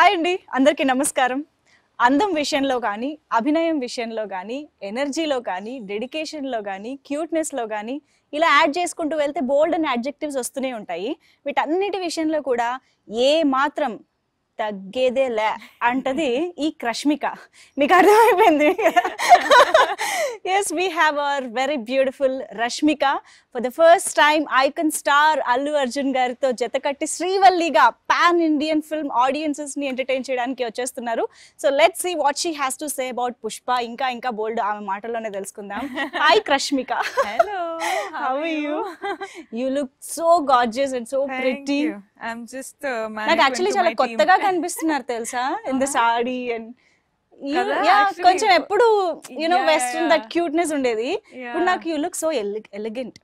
Hi అండి అందరికీ నమస్కారం అందం విషయంలో కానీ అభినయం విషయంలో కానీ ఎనర్జీలో కానీ డెడికేషన్లో కానీ క్యూట్నెస్లో కానీ ఇలా యాడ్ చేసుకుంటూ వెళ్తే బోల్డ్ అండ్ యాడ్జెక్టివ్స్ వస్తూనే ఉంటాయి వీటన్నిటి విషయంలో కూడా ఏ మాత్రం తగ్గేదే లే అంటది ఈ క్రష్మిక మీకు అర్థమైపోయింది yes, we have our very beautiful Rashmika. For the first time, icon star Allu Arjun గారితో జతకట్టి శ్రీవల్లిగా పాన్ ఇండియన్ ఫిల్మ్ ఆడియన్సెస్ ని ఎంటర్టైన్ చేయడానికి వచ్చేస్తున్నారు so let see what she has to say about Pushpa ఇంకా ఇంకా బోల్డ్ ఆమె మాటల్లోనే తెలుసుకుందాం hi Crushmika hello how you you look so gorgeous and so pretty I'm just నాకు యాక్చువల్లీ చాలా కొత్తగా కనిపిస్తున్నారు తెలుసా ఇన్ ద సాడీ అండ్ కొంచెం ఎప్పుడు యునో వెస్ట్రన్ దట్ క్యూట్నెస్ ఉండేది ఇప్పుడు నాకు యూ లుక్ సో ఎలిగెంట్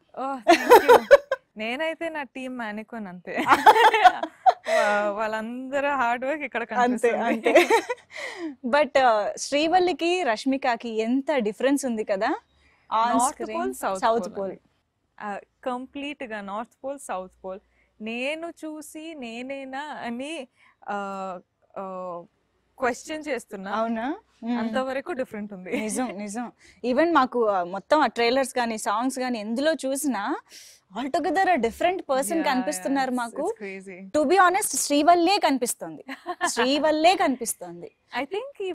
నేనైతే నా టీం మానికోన్ అంతే వాళ్ళందరూ హార్డ్ వర్క్ ఇక్కడ అంతే అంతే బట్ uh, శ్రీవల్లికి రష్మికకి ఎంత డిఫరెన్స్ ఉంది కదా సౌత్ పోల్ కంప్లీట్ గా నార్త్ పోల్ సౌత్ పోల్ నేను చూసి నేనేనా అని uh, uh, క్వశ్చన్ చేస్తున్నా అవునా అంతవరకు డిఫరెంట్ ఉంది నిజం నిజం ఈవెన్ మాకు మొత్తం ఆ ట్రైలర్స్ కానీ సాంగ్స్ కానీ ఎందులో చూసినా ఆల్ టుగెదర్ డిఫరెంట్ పర్సన్ కనిపిస్తున్నారు మాకు టు బి ఆనెస్ట్ శ్రీ వల్లే కనిపిస్తుంది శ్రీ వల్లే కనిపిస్తుంది ఐ థింక్